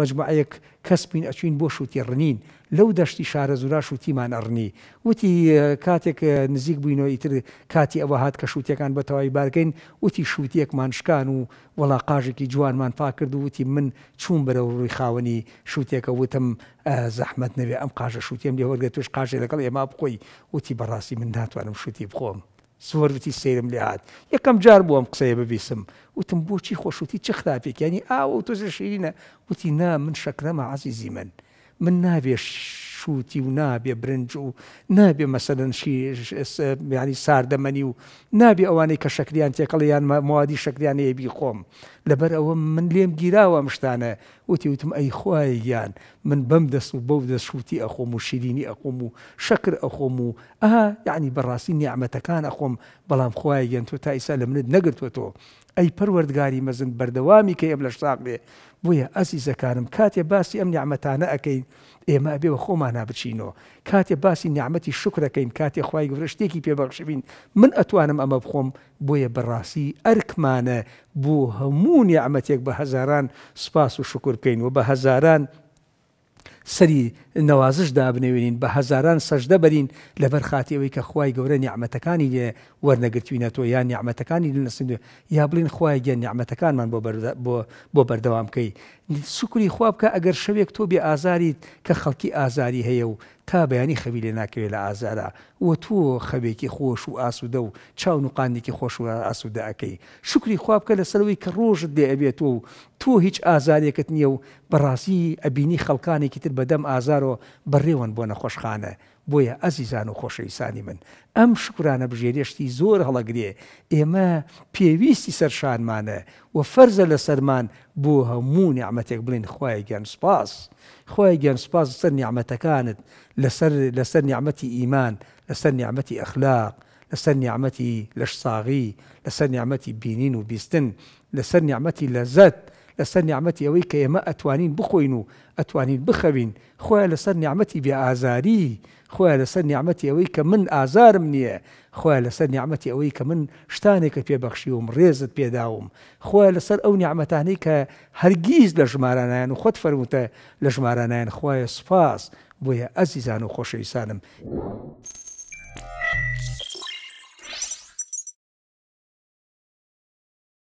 مجموعەیەک کەس بین ئەچین بۆ شووتی ڕنین لەو دەشتی شارە زورا شووتیمان ئەڕنی وتی کاتێک نزیک بووینەوە ئیتر کاتی ئەوە هات کە شووتەکان بەتەواوی بارگەین وتی شووتەکمان شکان و وەڵا قاژێکی جوانمان پا کرد و وتی من چوون بەرە ڕووی خاوەنی شووتێکە وتم زەحمت نەوێ ئەم قاژە شووتیم لێ وەرگێت توش قاژێ لەگەڵ ئێمە بخۆی وتی بەڕاستی من ناتوانم شووتی بخۆم. سوار بتي سيرم لعاد يكم جاربو هم قصيبة بيسم وتنبو چي خوش وتي چخدا فيك يعني آو آه، توزر شيرينا وتي نا من شكرا مع عزيزي من من نافش بيش شووتی و نابێ برنج و نابێ مەسەدەنشیانی ساردەمەنی و نابێ ئەوانەی کە شکریان تێکەڵ یان موادی شکریان ێبی خۆم لەبەر ئەوە من لێم گیراوە مشتانە وتی وتم ئەی خوایان من بەم دەست و بەو دەست شووتی ئەخۆم و شیرینی ئەخۆم و شکر ئەخۆم و ئەها یعنی بەڕاستی نیعممەتەکان ئەخۆم بەڵام خوایەن تۆ تا ئیسا لە منت نەگرتووە تۆ ئەی پەروەردگاری مەزن بەردەوامی کە ئێم لە شتاق بێ بۆیە ئەسی زەکارم کاتێ باسی ئەم نیعممەتانە ئەەکەین ئێمە بێوە خۆمان نابچینەوە کاتێ باسی نیعممەتی شکرەکەین کاتێ خخوای گەورە شتێکی پێبەخشبین من ئەتوانم ئەمە بخۆم بۆیە بەڕاستی ئەرکمانە بۆ هەموو نیعممەتێک بە هەزاران سپاس و شکرکەین و بە هەزاران سەری نەوازش دابنێوێنین بە هزاران سەشدە بەرین لەبەر خاتیەوەی کە خخوای گەورە نیعممەتەکانی لێ وەرنەگرتوینە تۆ یان نیعممەتەکانی لەسندو یا بڵین خخوای گە نیعممەتەکانمان بۆ بەردەوامکەی سوکری خواب بکە ئەگەر شەوێک تۆ بێ ئازاریت کە خەڵکی ئازاری هەیە و کا بەیانی خەوی لێ ناکەوێت لە ئازارە وە تۆ خەبێکی خۆش و ئاسوودە و چاون و قانێکی خۆش و ئاسوودە ئەەکەی شکری خوابکە لە سەرەوەی کە ڕۆژت دێ ئەبێت و تۆ هیچ ئازارێکت نییە و بەڕاستی ئەبینی خەڵکانێکی تر بەدەم ئازارەوە بەڕێوەن بۆ نەخۆشخانە بۆیە ئەزیزان و خۆشەویسانی من ئەم شکرانە بژێرێشتی زۆر هەڵەگرێ ئێمە پێویستی سەرشانمانە و فەرزە لە سەرمان بۆ هەموو نیعممەتێک بڵین خی گەن سپاس خی گەن سپاس سەر نیعممەتەکانت لەسەر نیعممەتی ئیمان لەسەر نیعممەتی ئەخلاق لەسەر نیعممەتی لەش ساغی لەسەر نیعممەتی بینین و بیستن لەسەر نیعممەتی لەزت لەسەر نیعممەتی ئەوەی کە ئێمە ئەتوانین بخۆین و ئەتوانین بخەوین خۆیان لەسەر نیعممەتی بێ ئازاری خۆیان لەسەر نیعممەتی ئەوەی کە من ئازارم نییە خۆیان لەسەر نیعممەتی ئەوەی کە من شتانێکە پێبەخشیوم ڕێزت پێداوم خۆیان لەسەر ئەو نیعممەتانەی کە هەرگیز لە ژمارانیان و خۆت فەرموتە لە ژمارانیان خخوایە سپاس بۆیە ئەزیزان و خۆشەویسانم.